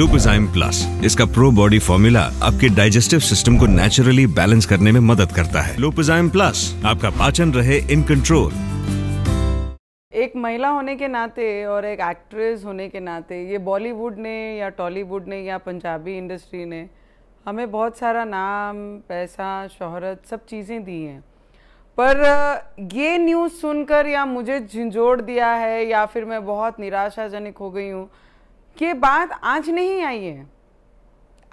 लुपजाइम plus इसका pro body formula आपके digestive system को नेचुरली बैलेंस करने में मदद करता है लुपजाइम प्लस आपका पाचन रहे इन कंट्रोल एक महिला होने के नाते और एक एक्ट्रेस होने के नाते ये बॉलीवुड ने या टॉलीवुड ने या पंजाबी इंडस्ट्री ने हमें बहुत सारा नाम पैसा शोहरत सब चीज़ें दी हैं पर ये न्यूज़ सुनकर या मुझे झिंझोड़ दिया है या फिर मैं बहुत निराशाजनक हो गई हूँ ये बात आज नहीं आई है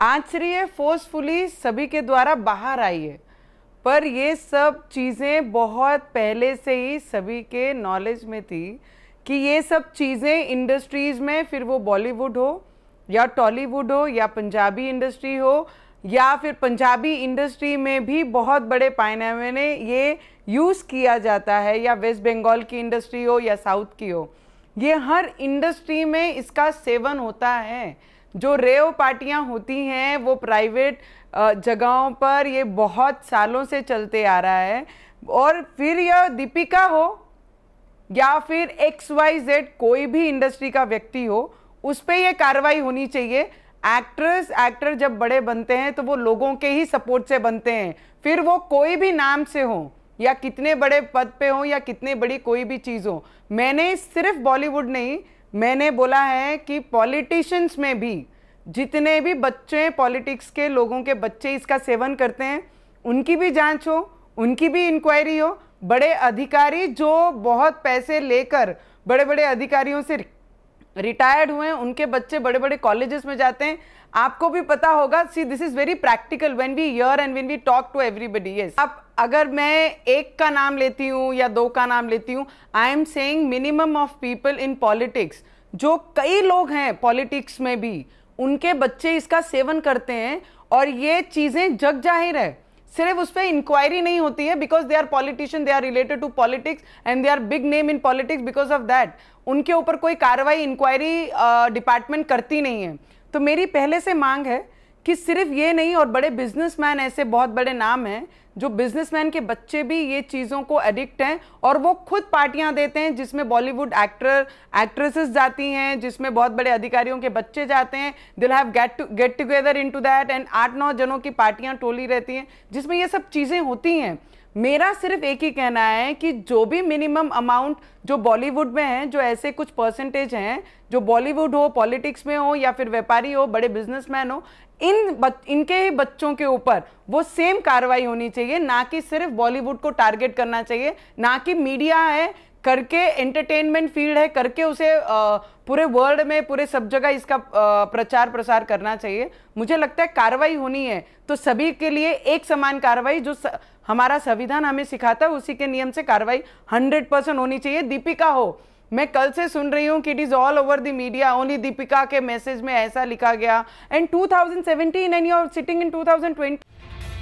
आज से फोर्सफुली सभी के द्वारा बाहर आई है पर ये सब चीज़ें बहुत पहले से ही सभी के नॉलेज में थी कि ये सब चीज़ें इंडस्ट्रीज़ में फिर वो बॉलीवुड हो या टॉलीवुड हो या पंजाबी इंडस्ट्री हो या फिर पंजाबी इंडस्ट्री में भी बहुत बड़े पायनामे ने ये यूज़ किया जाता है या वेस्ट बंगाल की इंडस्ट्री हो या साउथ की हो ये हर इंडस्ट्री में इसका सेवन होता है जो रेव पार्टियां होती हैं वो प्राइवेट जगहों पर ये बहुत सालों से चलते आ रहा है और फिर यह दीपिका हो या फिर एक्स वाई जेड कोई भी इंडस्ट्री का व्यक्ति हो उस पर यह कार्रवाई होनी चाहिए एक्ट्रेस एक्टर जब बड़े बनते हैं तो वो लोगों के ही सपोर्ट से बनते हैं फिर वो कोई भी नाम से हों या कितने बड़े पद पे हो या कितने बड़ी कोई भी चीज़ हो मैंने सिर्फ बॉलीवुड नहीं मैंने बोला है कि पॉलिटिशियंस में भी जितने भी बच्चे पॉलिटिक्स के लोगों के बच्चे इसका सेवन करते हैं उनकी भी जांच हो उनकी भी इंक्वायरी हो बड़े अधिकारी जो बहुत पैसे लेकर बड़े बड़े अधिकारियों से रिटायर्ड हुए हैं उनके बच्चे बड़े बड़े कॉलेजेस में जाते हैं आपको भी पता होगा see this is very practical when we hear and when we talk to everybody yes अब अगर मैं एक का नाम लेती हूँ या दो का नाम लेती हूँ I am saying minimum of people in politics जो कई लोग हैं पॉलिटिक्स में भी उनके बच्चे इसका सेवन करते हैं और ये चीज़ें जग जाहिर है सिर्फ उस पर इंक्वायरी नहीं होती है because they are politician they are related to politics and they are big name in politics because of that उनके ऊपर कोई कार्रवाई इंक्वायरी डिपार्टमेंट करती नहीं है तो मेरी पहले से मांग है कि सिर्फ ये नहीं और बड़े बिजनेसमैन ऐसे बहुत बड़े नाम हैं जो बिजनेसमैन के बच्चे भी ये चीज़ों को एडिक्ट हैं और वो खुद पार्टियां देते हैं जिसमें बॉलीवुड एक्टर एक्ट्रेसेस जाती हैं जिसमें बहुत बड़े अधिकारियों के बच्चे जाते हैं दिल have get get together into that and आठ नौ जनों की पार्टियां टोली रहती हैं जिसमें ये सब चीज़ें होती हैं मेरा सिर्फ एक ही कहना है कि जो भी मिनिमम अमाउंट जो बॉलीवुड में है जो ऐसे कुछ परसेंटेज हैं जो बॉलीवुड हो पॉलिटिक्स में हो या फिर व्यापारी हो बड़े बिजनेसमैन हो इन बच, इनके ही बच्चों के ऊपर वो सेम कार्रवाई होनी चाहिए ना कि सिर्फ बॉलीवुड को टारगेट करना चाहिए ना कि मीडिया है करके एंटरटेनमेंट फील्ड है करके उसे पूरे वर्ल्ड में पूरे सब जगह इसका प्रचार प्रसार करना चाहिए मुझे लगता है कार्रवाई होनी है तो सभी के लिए एक समान कार्रवाई जो स, हमारा संविधान हमें सिखाता है उसी के नियम से कार्रवाई हंड्रेड परसेंट होनी चाहिए दीपिका हो मैं कल से सुन रही हूँ कि it is all over the media only Deepika के मैसेज में ऐसा लिखा गया and to and you are sitting in to